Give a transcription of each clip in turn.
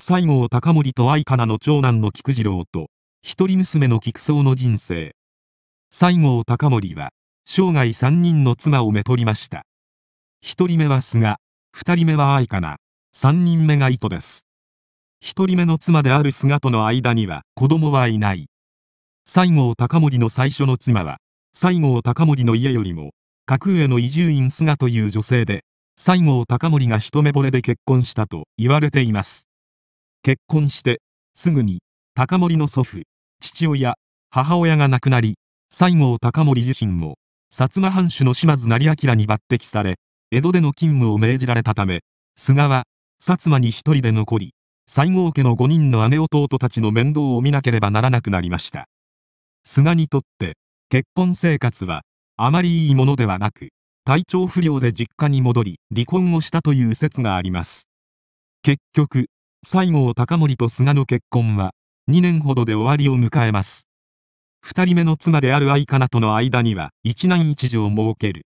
西郷隆盛と相かなの長男の菊次郎と、一人娘の菊僧の人生。西郷隆盛は、生涯三人の妻をめとりました。一人目は菅、二人目は相かな、三人目が糸です。一人目の妻である菅との間には子供はいない。西郷隆盛の最初の妻は、西郷隆盛の家よりも、架空への移住院菅という女性で、西郷隆盛が一目惚れで結婚したと言われています。結婚してすぐに高森の祖父父親母親が亡くなり西郷隆盛自身も薩摩藩主の島津成明に抜擢され江戸での勤務を命じられたため菅は薩摩に一人で残り西郷家の5人の姉弟たちの面倒を見なければならなくなりました菅にとって結婚生活はあまりいいものではなく体調不良で実家に戻り離婚をしたという説があります結局西郷隆盛と菅の結婚は、2年ほどで終わりを迎えます。2人目の妻である愛香奈との間には、一男一女を設ける。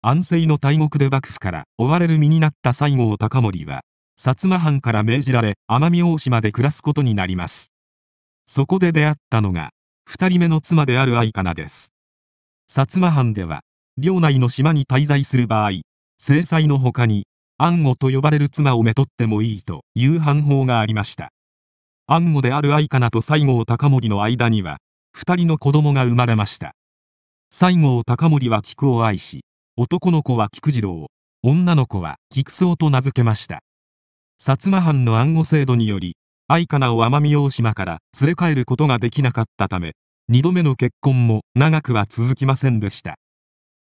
安政の大獄で幕府から追われる身になった西郷隆盛は、薩摩藩から命じられ、奄美大島で暮らすことになります。そこで出会ったのが、2人目の妻である愛香奈です。薩摩藩では、領内の島に滞在する場合、制裁の他に、暗号と呼ばれる妻をめとってもいいという反法がありました。暗号である相かなと西郷隆盛の間には、二人の子供が生まれました。西郷隆盛は菊を愛し、男の子は菊次郎、女の子は菊草と名付けました。薩摩藩の暗号制度により、相かなを奄美大島から連れ帰ることができなかったため、二度目の結婚も長くは続きませんでした。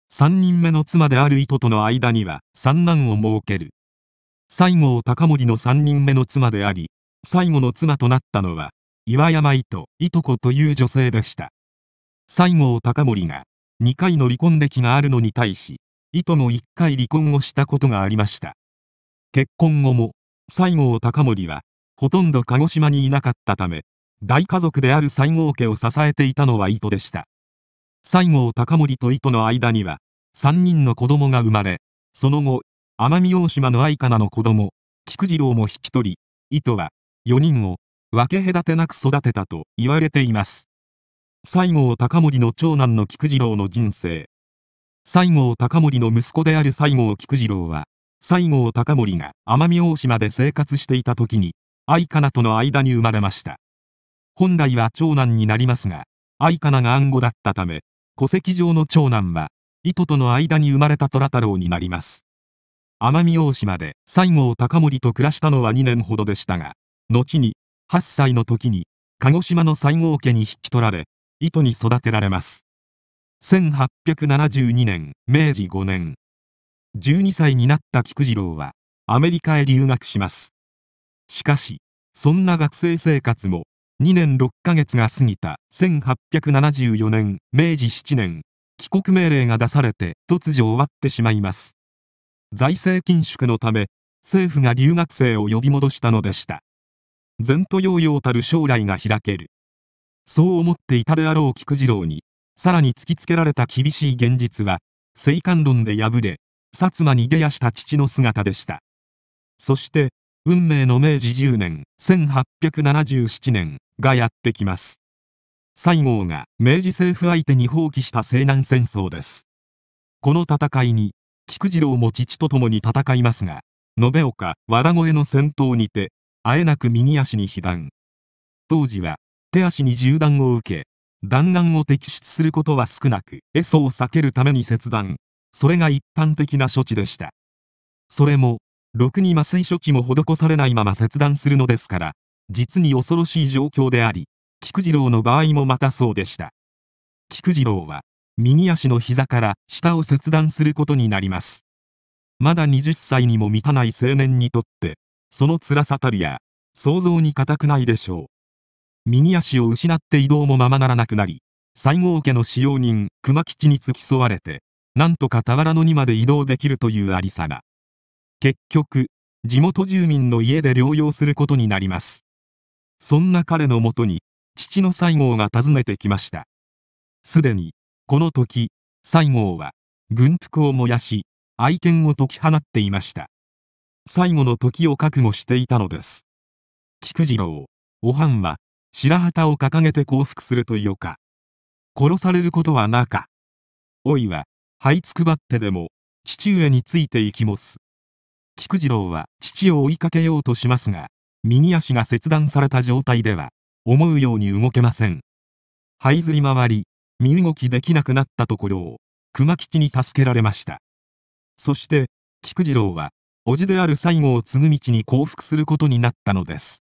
三人目の妻である糸との間には三男を設ける。西郷隆盛の三人目の妻であり、最後の妻となったのは、岩山糸、糸子という女性でした。西郷隆盛が、2回の離婚歴があるのに対し、糸も1回離婚をしたことがありました。結婚後も、西郷隆盛は、ほとんど鹿児島にいなかったため、大家族である西郷家を支えていたのは糸でした。西郷隆盛と糸の間には、3人の子供が生まれ、その後、奄美大島の愛なの子供、菊次郎も引き取り、糸は、4人を、分け隔てなく育てたと言われています。西郷隆盛の長男の菊次郎の人生。西郷隆盛の息子である西郷菊次郎は、西郷隆盛が奄美大島で生活していた時に、愛なとの間に生まれました。本来は長男になりますが、愛なが暗号だったため、戸籍上の長男は、糸との間に生まれた虎太郎になります。奄美大島で西郷隆盛と暮らしたのは2年ほどでしたが、後に、8歳の時に、鹿児島の西郷家に引き取られ、糸に育てられます。1872年、明治5年。12歳になった菊次郎は、アメリカへ留学します。しかし、そんな学生生活も、2年6ヶ月が過ぎた1874年、明治7年、帰国命令が出されて突如終わってしまいます。財政緊縮のため、政府が留学生を呼び戻したのでした。前途洋々たる将来が開ける。そう思っていたであろう菊次郎に、さらに突きつけられた厳しい現実は、生還論で敗れ、薩摩に出やした父の姿でした。そして、運命の明治10年、1877年がやってきます。西郷が明治政府相手に放棄した西南戦争です。この戦いに、菊次郎も父と共に戦いますが、延岡、和田越の戦闘にて、あえなく右足に被弾。当時は、手足に銃弾を受け、弾丸を摘出することは少なく、エソを避けるために切断。それが一般的な処置でした。それも、ろくに麻酔処置も施されないまま切断するのですから、実に恐ろしい状況であり、菊次郎の場合もまたそうでした菊次郎は右足の膝から下を切断することになりますまだ20歳にも満たない青年にとってその辛さたるや想像に難くないでしょう右足を失って移動もままならなくなり西郷家の使用人熊吉に付き添われてなんとか俵野にまで移動できるというありさま結局地元住民の家で療養することになりますそんな彼のもとに父の西郷が訪ねてきましたすでにこの時西郷は軍服を燃やし愛犬を解き放っていました最後の時を覚悟していたのです菊次郎おはんは白旗を掲げて降伏するというか殺されることはなかおいは這いつくばってでも父上についていきます菊次郎は父を追いかけようとしますが右足が切断された状態では思うように動けません這いずり回り身動きできなくなったところを熊吉に助けられましたそして菊次郎は叔父である西郷継道に降伏することになったのです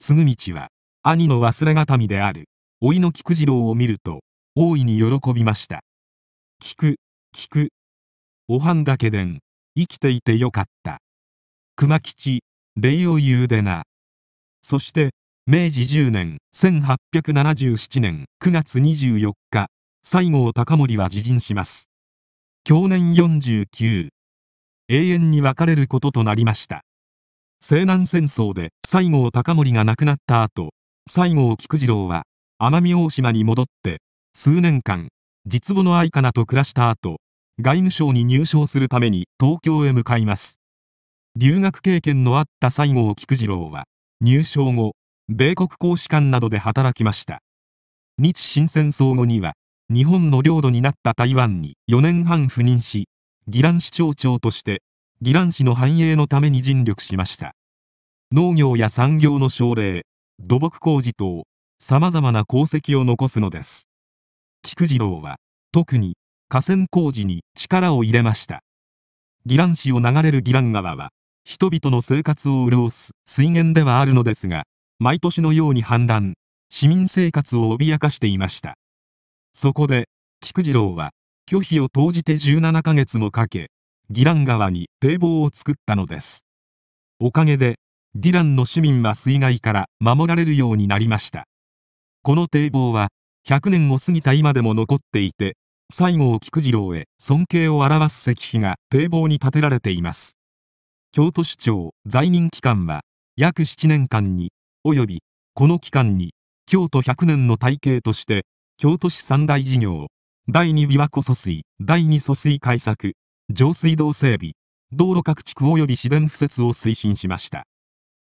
継道は兄の忘れがたみである老いの菊次郎を見ると大いに喜びました菊菊おはんだけでん生きていてよかった熊吉礼を言うでなそして明治10年1877年9月24日西郷隆盛は自陣します去年49永遠に別れることとなりました西南戦争で西郷隆盛が亡くなった後西郷菊次郎は奄美大島に戻って数年間実母の愛かなと暮らした後外務省に入省するために東京へ向かいます留学経験のあった西郷菊次郎は入省後米国公使館などで働きました。日清戦争後には、日本の領土になった台湾に4年半赴任し、宜蘭市長長として、宜蘭市の繁栄のために尽力しました。農業や産業の奨励、土木工事等、様々な功績を残すのです。菊次郎は、特に、河川工事に力を入れました。宜蘭市を流れる宜蘭川は、人々の生活を潤す水源ではあるのですが、毎年のように氾濫、市民生活を脅かしていました。そこで、菊次郎は、拒否を投じて17ヶ月もかけ、ギラン川に堤防を作ったのです。おかげで、ギランの市民は水害から守られるようになりました。この堤防は、100年を過ぎた今でも残っていて、西郷菊次郎へ尊敬を表す石碑が堤防に建てられています。京都市長在任期間は、約7年間に及びこの期間に京都100年の体系として京都市三大事業第2琵琶湖疎水第2疎水改作上水道整備道路拡築及び市電敷設を推進しました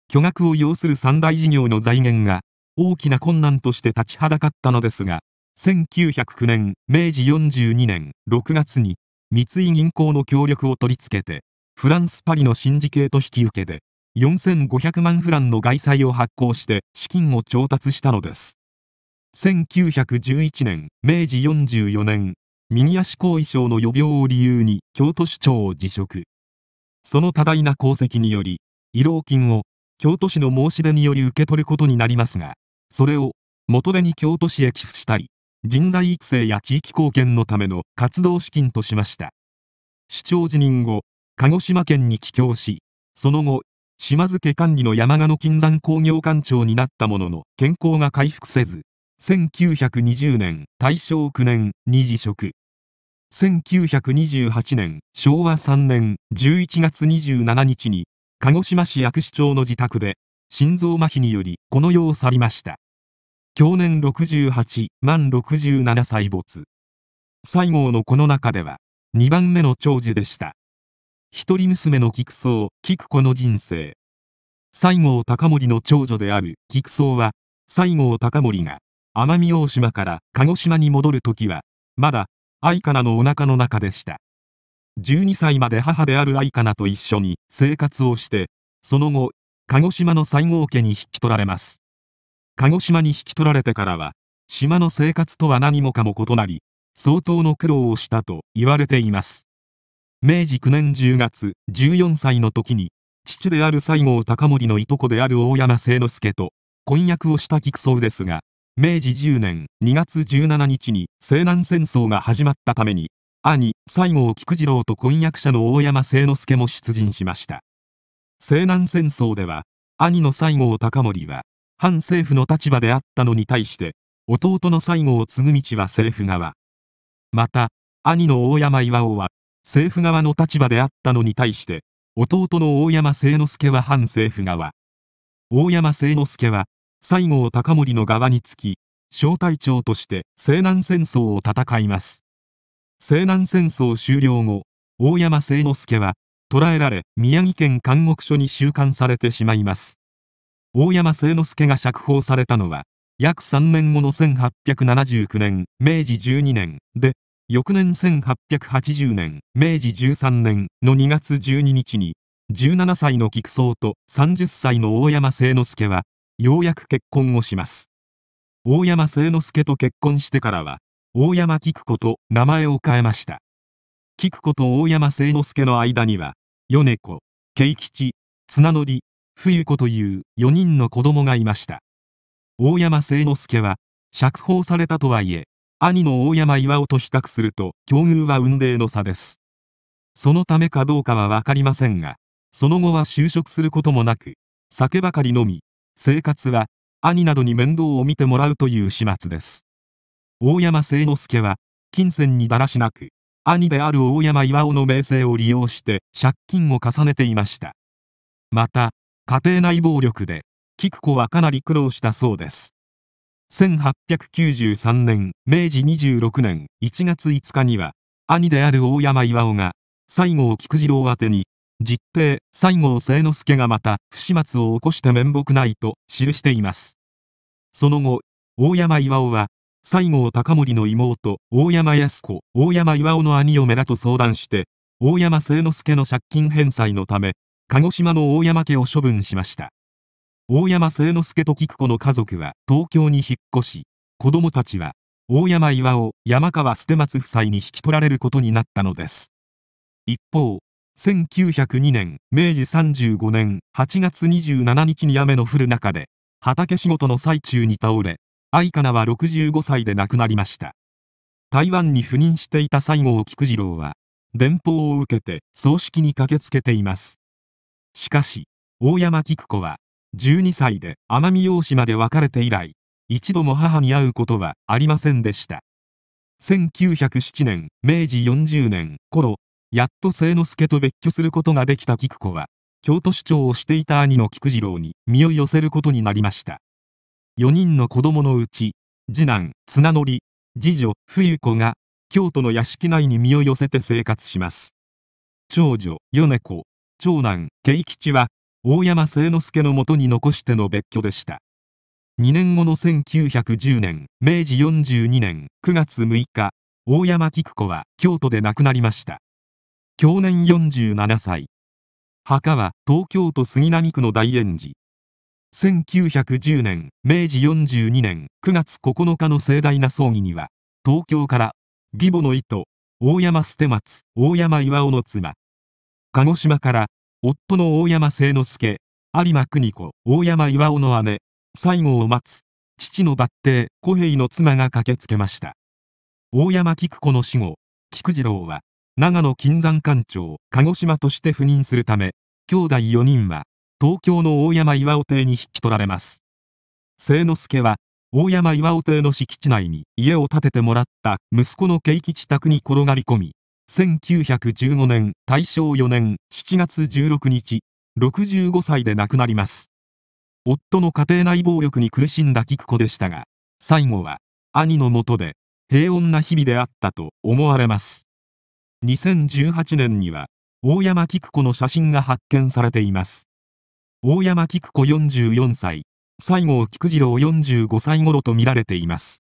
巨額を要する三大事業の財源が大きな困難として立ちはだかったのですが1909年明治42年6月に三井銀行の協力を取り付けてフランス・パリの新事系と引き受けで4500万フランの外債を発行して資金を調達したのです。1911年、明治44年、右足後遺症の予病を理由に京都市長を辞職。その多大な功績により、慰労金を京都市の申し出により受け取ることになりますが、それを元手に京都市へ寄付したり、人材育成や地域貢献のための活動資金としました。市長辞任後、鹿児島県に帰郷し、その後、島津家管理の山賀の金山工業館長になったものの、健康が回復せず、1920年、大正9年に辞職。1928年、昭和3年11月27日に、鹿児島市薬師町の自宅で、心臓麻痺により、この世を去りました。去年68万67歳没。西郷のこの中では、2番目の長寿でした。一人娘の菊草、菊子の人生。西郷隆盛の長女である菊草は、西郷隆盛が奄美大島から鹿児島に戻る時は、まだ愛かなのお腹の中でした。12歳まで母である愛かなと一緒に生活をして、その後、鹿児島の西郷家に引き取られます。鹿児島に引き取られてからは、島の生活とは何もかも異なり、相当の苦労をしたと言われています。明治9年10月14歳の時に父である西郷隆盛のいとこである大山清之助と婚約をした菊草ですが明治10年2月17日に西南戦争が始まったために兄西郷菊次郎と婚約者の大山清之助も出陣しました西南戦争では兄の西郷隆盛は反政府の立場であったのに対して弟の西郷嗣道は政府側また兄の大山巌は政府側の立場であったのに対して、弟の大山清之助は反政府側。大山清之助は、西郷隆盛の側につき、小隊長として西南戦争を戦います。西南戦争終了後、大山清之助は、捕らえられ、宮城県監獄所に収監されてしまいます。大山清之助が釈放されたのは、約3年後の1879年、明治12年で、翌年1880年、明治13年の2月12日に、17歳の菊蔵と30歳の大山清之助は、ようやく結婚をします。大山清之助と結婚してからは、大山菊子と名前を変えました。菊子と大山清之助の間には、米子、慶吉、綱則、冬子という4人の子供がいました。大山清之助は、釈放されたとはいえ、兄の大山巌と比較すると境遇は雲泥の差ですそのためかどうかは分かりませんがその後は就職することもなく酒ばかり飲み生活は兄などに面倒を見てもらうという始末です大山清之助は金銭にだらしなく兄である大山巌の名声を利用して借金を重ねていましたまた家庭内暴力で菊子はかなり苦労したそうです1893年明治26年1月5日には兄である大山巌が西郷菊次郎宛に実兵西郷清之助がまた不始末を起こして面目ないと記していますその後大山巌は西郷隆盛の妹大山康子大山巌の兄嫁らと相談して大山清之助の借金返済のため鹿児島の大山家を処分しました大山清之助と菊子の家族は東京に引っ越し、子供たちは大山岩を山川捨松夫妻に引き取られることになったのです。一方、1902年、明治35年8月27日に雨の降る中で、畑仕事の最中に倒れ、愛香菜は65歳で亡くなりました。台湾に赴任していた西郷菊次郎は、電報を受けて葬式に駆けつけています。しかし、大山菊子は12歳で奄美大島で別れて以来、一度も母に会うことはありませんでした。1907年、明治40年頃、やっと清之助と別居することができた菊子は、京都市長をしていた兄の菊次郎に身を寄せることになりました。4人の子供のうち、次男、綱則、次女、冬子が、京都の屋敷内に身を寄せて生活します。長女、米子、長男、慶吉は、大山清之助のもとに残しての別居でした。2年後の1910年、明治42年9月6日、大山菊子は京都で亡くなりました。去年47歳。墓は東京都杉並区の大園寺。1910年、明治42年9月9日の盛大な葬儀には、東京から、義母の糸、大山捨松、大山岩尾の妻、鹿児島から、夫の大山清之助、有馬邦子、大山岩尾の姉、西郷を待つ、父の抜帝、小平の妻が駆けつけました。大山菊子の死後、菊次郎は、長野金山館長、鹿児島として赴任するため、兄弟4人は、東京の大山岩尾邸に引き取られます。清之助は、大山岩尾邸の敷地内に家を建ててもらった息子の慶吉宅に転がり込み、1915年大正4年7月16日65歳で亡くなります夫の家庭内暴力に苦しんだ菊子でしたが最後は兄のもとで平穏な日々であったと思われます2018年には大山菊子の写真が発見されています大山菊子44歳西郷菊次郎45歳頃と見られています